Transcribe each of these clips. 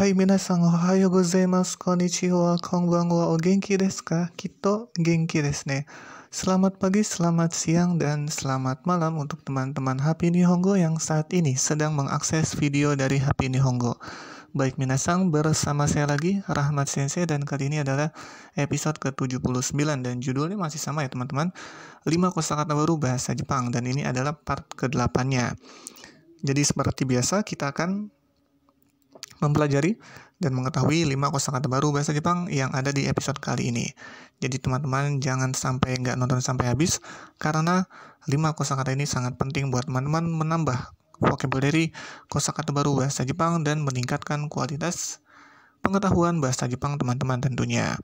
はい、皆さんおはようございます。こんにちは。こんばんは。お元気ですかきっと元気ですね。Selamat pagi, selamat siang, dan selamat malam untuk teman-teman Happy Nihongo yang saat ini sedang mengakses video dari Happy Nihongo. Baik minasang, bersama saya lagi, Rahmat Sensei, dan kali ini adalah episode ke-79, dan judulnya masih sama ya teman-teman, 5 kosakata baru bahasa Jepang, dan ini adalah part ke-8-nya. Jadi seperti biasa, kita akan mempelajari dan mengetahui 5 kosakata baru bahasa Jepang yang ada di episode kali ini. Jadi teman-teman jangan sampai nggak nonton sampai habis karena 5 kosakata ini sangat penting buat teman-teman menambah vocabulary kosakata baru bahasa Jepang dan meningkatkan kualitas pengetahuan bahasa Jepang teman-teman tentunya.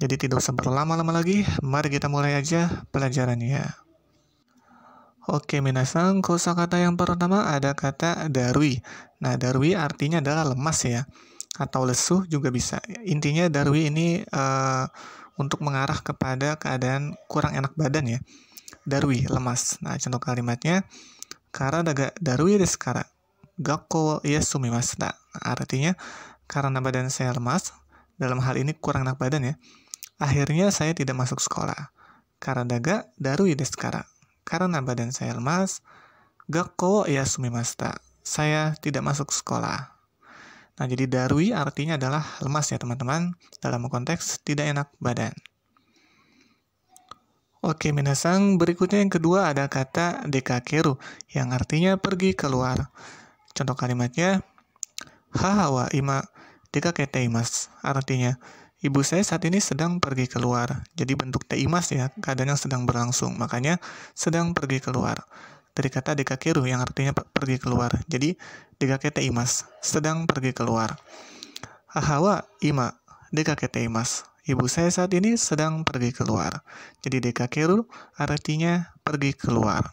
Jadi tidak usah berlama-lama lagi, mari kita mulai aja pelajarannya. Oke, minasang, kosa kata yang pertama ada kata darui. Nah, darwi artinya adalah lemas ya, atau lesu juga bisa. Intinya darwi ini uh, untuk mengarah kepada keadaan kurang enak badan ya. Darwi, lemas. Nah, contoh kalimatnya, karena daga darwi desu sekarang, gakko ya Nah, Artinya, karena badan saya lemas, dalam hal ini kurang enak badan ya, akhirnya saya tidak masuk sekolah. karena daga darwi ada sekarang, Karena badan saya lemas, gakko ya Nah, saya tidak masuk sekolah. Nah, jadi darwi artinya adalah lemas ya teman-teman, dalam konteks tidak enak badan. Oke, minasang, berikutnya yang kedua ada kata dekakeru, yang artinya pergi keluar. Contoh kalimatnya, hahawa ima dekakete imas, artinya, ibu saya saat ini sedang pergi keluar. Jadi bentuk teimas ya, keadaan yang sedang berlangsung, makanya sedang pergi keluar dari kata dekakeru yang artinya pergi keluar. Jadi dekakete imas, sedang pergi keluar. Ahawa ima, dekakete imas. Ibu saya saat ini sedang pergi keluar. Jadi dekakeru artinya pergi keluar.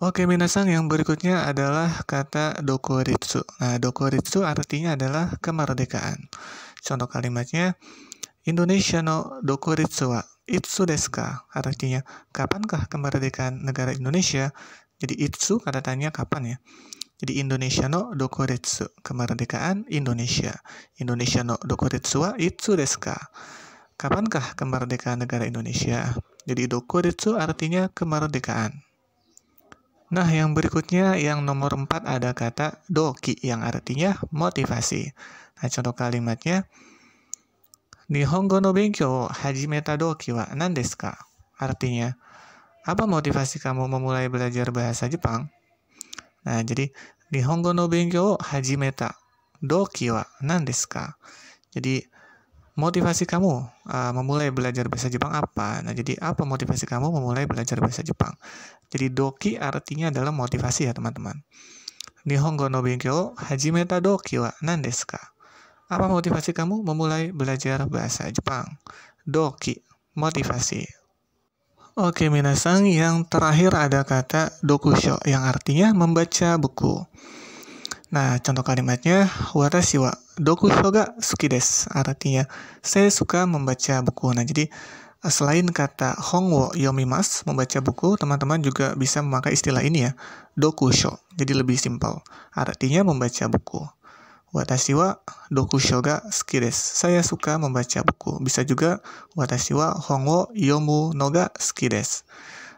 Oke minasang yang berikutnya adalah kata dokoritsu. Nah dokoritsu artinya adalah kemerdekaan. Contoh kalimatnya Indonesia no dokoritsu wa itsu desu Artinya, kapankah kemerdekaan negara Indonesia? Jadi itsu kata tanya kapan ya. Jadi Indonesia no dokoretsu, kemerdekaan Indonesia. Indonesia no dokoretsu wa itsu desu ka? Kapankah kemerdekaan negara Indonesia? Jadi dokoretsu artinya kemerdekaan. Nah, yang berikutnya yang nomor 4 ada kata doki yang artinya motivasi. Nah, contoh kalimatnya Nihongo no benkyo hajimeta doki wa desu ka? Artinya, apa motivasi kamu memulai belajar bahasa Jepang? Nah, jadi Nihongo no benkyo hajimeta doki wa nandesu Jadi motivasi kamu uh, memulai belajar bahasa Jepang apa? Nah, jadi apa motivasi kamu memulai belajar bahasa Jepang? Jadi doki artinya adalah motivasi ya, teman-teman. Nihongo no benkyo hajimeta doki wa nandesu ka? Apa motivasi kamu memulai belajar bahasa Jepang? Doki, motivasi. Oke minasang, yang terakhir ada kata dokusho yang artinya membaca buku. Nah, contoh kalimatnya watashi wa dokusho ga suki desu. Artinya, saya suka membaca buku. Nah, jadi selain kata hongwo yomimas membaca buku, teman-teman juga bisa memakai istilah ini ya, dokusho. Jadi lebih simpel. Artinya membaca buku. Watashi wa dokusho ga suki desu. Saya suka membaca buku. Bisa juga watashi wa hongo yomu no ga suki desu.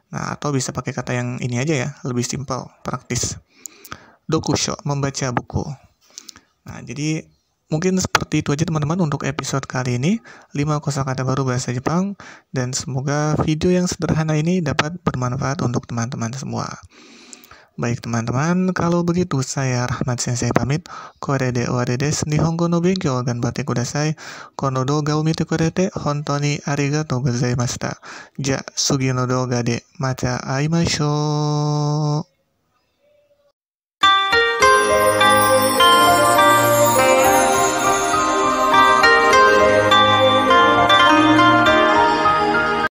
Nah, atau bisa pakai kata yang ini aja ya, lebih simpel, praktis. Dokusho, membaca buku. Nah, jadi mungkin seperti itu aja teman-teman untuk episode kali ini, 5 kosakata baru bahasa Jepang dan semoga video yang sederhana ini dapat bermanfaat untuk teman-teman semua. Baik teman-teman, kalau begitu saya Rahmat Sensei pamit. Kore de wa desu. Nihongo no benkyou ganbatte kudasai. Kono douga u mite kurete hontou ni arigatou gozaimashita. Ja, sugi no douga de mata aimashou.